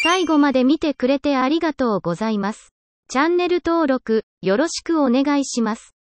最後まで見てくれてありがとうございます。チャンネル登録、よろしくお願いします。